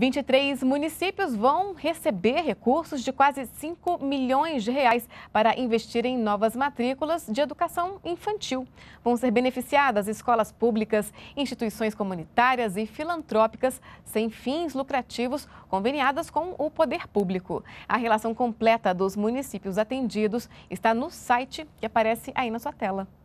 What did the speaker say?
23 municípios vão receber recursos de quase 5 milhões de reais para investir em novas matrículas de educação infantil. Vão ser beneficiadas escolas públicas, instituições comunitárias e filantrópicas sem fins lucrativos, conveniadas com o poder público. A relação completa dos municípios atendidos está no site que aparece aí na sua tela.